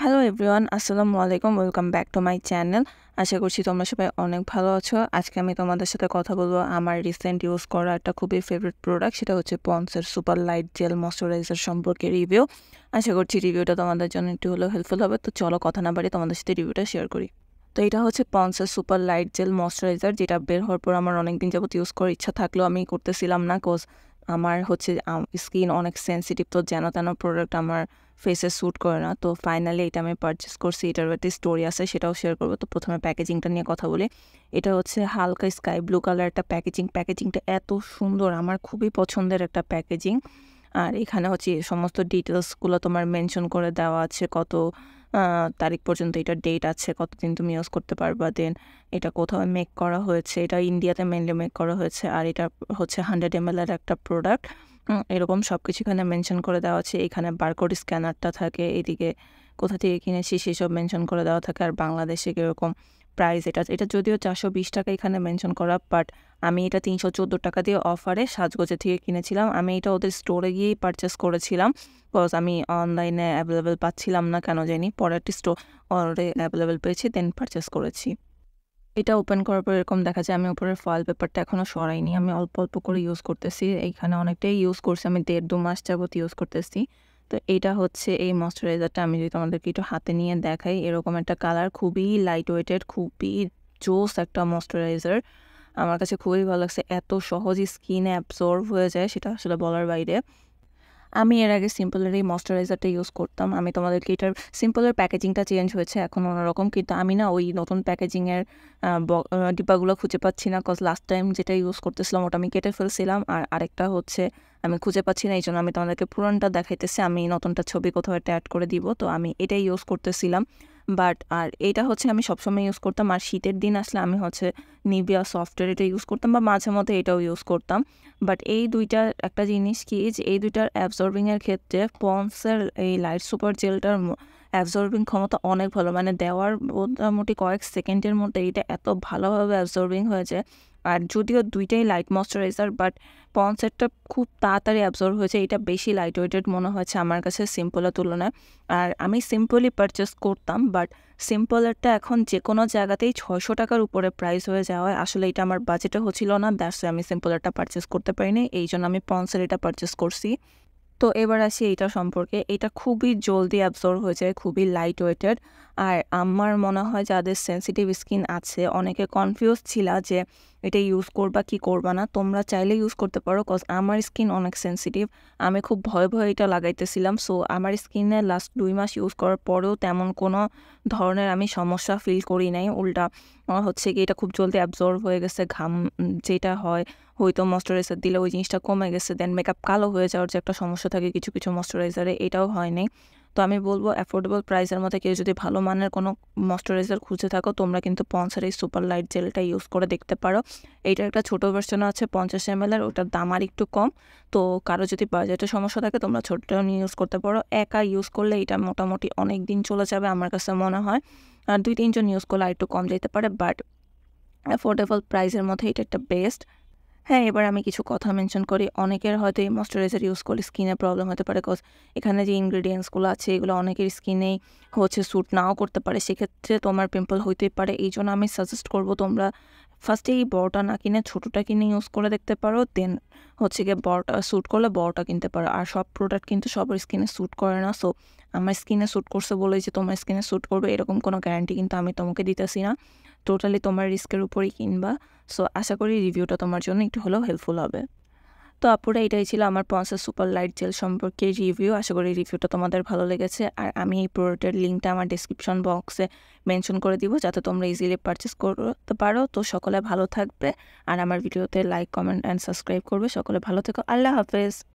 hello everyone আসসালামু আলাইকুম welcome back to my channel আশা করছি তোমরা সবাই অনেক ভালো আছো আজকে আমি তোমাদের সাথে কথা বলবো আমার রিসেন্ট ইউজ করা একটা খুবই ফেভারিট প্রোডাক্ট সেটা হচ্ছে পন্সের সুপার লাইট জেল ময়শ্চারাইজার সম্পর্কে রিভিউ আশা করছি রিভিউটা তোমাদের জন্য একটু হলেও হেল্পফুল হবে তো চলো কথা না বাড়ি তোমাদের সাথে রিভিউটা শেয়ার করি তো এটা হচ্ছে পন্সের সুপার লাইট জেল ময়শ্চারাইজার যেটা বের হওয়ার পর আমার অনেক দিন যাবত ইউজ করার ইচ্ছা থাকলেও আমি করতেছিলাম না কোজ আমার হচ্ছে স্কিন অনেক সেন্সিটিভ তো যেন তেন প্রোডাক্ট আমার ফেসে শ্যুট করে না তো ফাইনালি এটা আমি পারচেস করছি এটার একটি স্টোরি আছে সেটাও শেয়ার করবো তো প্রথমে প্যাকেজিংটা নিয়ে কথা বলি এটা হচ্ছে হালকা স্কাই ব্লু কালার একটা প্যাকেজিং প্যাকেজিংটা এত সুন্দর আমার খুবই পছন্দের একটা প্যাকেজিং আর এখানে হচ্ছে সমস্ত ডিটেলসগুলো তোমার মেনশন করে দেওয়া আছে কত তারিখ পর্যন্ত এটা ডেট আছে কতদিন তুমি ইউজ করতে পারবা দেন এটা কোথাও মেক করা হয়েছে এটা ইন্ডিয়াতে মেনলি মেক করা হয়েছে আর এটা হচ্ছে হান্ড্রেড এম এর একটা প্রোডাক্ট এরকম সব কিছু এখানে মেনশন করে দেওয়া আছে এখানে বারকোড স্ক্যানারটা থাকে এদিকে কোথা থেকে কিনেছি সেসব মেনশন করে দেওয়া থাকে আর বাংলাদেশে কীরকম প্রাইস এটা এটা যদিও চারশো বিশ টাকা এখানে মেনশন করা বাট আমি এটা তিনশো চোদ্দো টাকা দিয়ে অফারে সাজগোজে থেকে কিনেছিলাম আমি এটা ওদের স্টোরে গিয়েই পারচেস করেছিলাম বিকজ আমি অনলাইনে অ্যাভেলেবেল পাচ্ছিলাম না কেন জানি পরে একটি স্টোর অলরেডি অ্যাভেলেবেল পেয়েছি দেন পারচেস করেছি এটা ওপেন করার পর এরকম দেখা যায় আমি উপরের ফয়েল পেপারটা এখনও সরাইনি আমি অল্প অল্প করে ইউজ করতেছি এইখানে অনেকটাই ইউজ করছি আমি দেড় দু মাস যাবত ইউজ করতেছি তো এটা হচ্ছে এই ময়শ্চারাইজারটা আমি যদি তোমাদেরকে একটু হাতে নিয়ে দেখাই এরকম একটা কালার খুবই লাইট ওয়েটেড খুবই জোস একটা ময়শ্চারাইজার আমার কাছে খুবই ভালো লাগছে এত সহজে স্কিনে অ্যাবসর্ব হয়ে যায় সেটা আসলে বলার বাইরে আমি এর আগে সিম্পলের এই ময়শ্চারাইজারটা ইউজ করতাম আমি তোমাদেরকে এটার সিম্পলের প্যাকেজিংটা চেঞ্জ হয়েছে এখন অন্যরকম কিন্তু আমি না ওই নতুন প্যাকেজিংয়ের ডিব্বাগুলো খুঁজে পাচ্ছি না কজ লাস্ট টাইম যেটা ইউজ করতেছিলাম ওটা আমি কেটে ফেলছিলাম আর আরেকটা হচ্ছে আমি খুঁজে পাচ্ছি না এই জন্য আমি তোমাদেরকে পুরনটা দেখাইতেছি আমি নতুনটা ছবি কোথাও একটা অ্যাড করে দিব তো আমি এটাই ইউজ করতেছিলাম বাট আর এটা হচ্ছে আমি সবসময় ইউজ করতাম আর শীতের দিন আসলে আমি হচ্ছে নিবিয়া সফটওয়্যার এটা ইউজ করতাম বা মাঝে মধ্যে এটাও ইউজ করতাম বাট এই দুইটার একটা জিনিস কি যে এই দুইটার অ্যাবজর্বিংয়ের ক্ষেত্রে পন্সের এই লাইট সুপার জেলটার অ্যাবজর্বিং ক্ষমতা অনেক ভালো মানে দেওয়ার মোটামুটি কয়েক সেকেন্ডের মধ্যে এটা এত ভালোভাবে অ্যাবজর্বিং হয়েছে আর যদিও দুইটাই লাইট ময়শ্চারাইজার বাট পনসেটটা খুব তাড়াতাড়ি অ্যাবজর্ব হয়েছে এটা বেশি লাইট ওয়েটেড মনে হয়েছে আমার কাছে সিম্পলের তুলনায় আর আমি সিম্পলই পারচেস করতাম বাট সিম্পলেরটা এখন যে কোনো জায়গাতেই ছয়শো টাকার উপরে প্রাইস হয়ে যাওয়ায় আসলে এটা আমার বাজেটে হচ্ছিল না দ্যাটস আমি সিম্পলেরটা পারচেস করতে পারিনি এই জন্য আমি পনসের এটা পারচেস করছি তো এবার আসি এটা সম্পর্কে এটা খুবই জলদি অ্যাবজর্ব হয়ে যায় খুবই লাইট ওয়েটেড আর আমার মনে হয় যাদের সেন্সিটিভ স্কিন আছে অনেকে কনফিউজ ছিল যে এটা ইউজ করবা কি করবা না তোমরা চাইলে ইউজ করতে পারো কজ আমার স্কিন অনেক সেন্সিটিভ আমি খুব ভয়ে ভয়ে এটা লাগাইতেছিলাম সো আমার স্কিনে লাস্ট দুই মাস ইউজ করার পরেও তেমন কোনো ধরনের আমি সমস্যা ফিল করি নাই উল্টা হচ্ছে কি এটা খুব জলদি অ্যাবজর্ব হয়ে গেছে ঘাম যেটা হয় হয়তো ময়শ্চারাইজার দিলে ওই জিনিসটা কমে গেছে দেন মেকআপ কালো হয়ে যাওয়ার যে একটা সমস্যা থাকে কিছু কিছু ময়শ্চারাইজারে এটাও হয় নাই তো আমি বলবো অ্যাফোর্ডেবল প্রাইসের মধ্যে কেউ যদি ভালো মানের কোনো ময়শ্চারাইজার খুঁজে থাকো তোমরা কিন্তু পঞ্চের এই সুপার লাইট জেলটা ইউজ করে দেখতে পারো এইটার একটা ছোটো ভার্সন আছে পঞ্চাশ এম এর ওটার দাম আর একটু কম তো কারো যদি বাজেটের সমস্যা থাকে তোমরা ছোটোটা নিয়ে ইউজ করতে পারো একা ইউজ করলে এটা মোটামুটি অনেক দিন চলে যাবে আমার কাছে মনে হয় আর দুই তিনজন ইউজ করলে আর একটু কম যেতে পারে বাট অ্যাফোর্ডেবল প্রাইসের মধ্যে এটা একটা বেস্ট হ্যাঁ এবার আমি কিছু কথা মেনশন করি অনেকের হয়তো এই ময়শ্চারাইজার ইউজ করলে স্কিনে প্রবলেম হতে পারে কজ এখানে যে ইনগ্রেডিয়েন্টসগুলো আছে এগুলো অনেকের স্কিনেই হচ্ছে স্যুট নাও করতে পারে সেক্ষেত্রে তোমার পিম্পল হইতেই পারে এই জন্য আমি সাজেস্ট করবো তোমরা ফার্স্টে এই বড়টা না কিনে ছোটোটা কিনে ইউজ করে দেখতে পারো দেন হচ্ছে গিয়ে বড়টা স্যুট করলে বড়টা কিনতে পারো আর সব প্রোডাক্ট কিন্তু সবার স্কিনে স্যুট করে না সো আমার স্কিনে স্যুট করছে বলে যে তোমার স্কিনে স্যুট করবে এরকম কোনো গ্যারান্টি কিন্তু আমি তোমাকে দিতেছি না টোটালি তোমার রিস্কের উপরেই কিনবা সো আশা করি রিভিউটা তোমার জন্য একটু হলেও হেল্পফুল হবে তো আপুরা এটাই ছিল আমার পঞ্চাশ সুপার লাইট জেল সম্পর্কে রিভিউ আশা করি রিভিউটা তোমাদের ভালো লেগেছে আর আমি এই প্রোডাক্টের লিঙ্কটা আমার ডিসক্রিপশন বক্সে মেনশন করে দিব যাতে তোমরা ইজিলি পারচেস করতে পারো তো সকলে ভালো থাকবে আর আমার ভিডিওতে লাইক কমেন্ট অ্যান্ড সাবস্ক্রাইব করবে সকলে ভালো থেকো আল্লাহ হাফেজ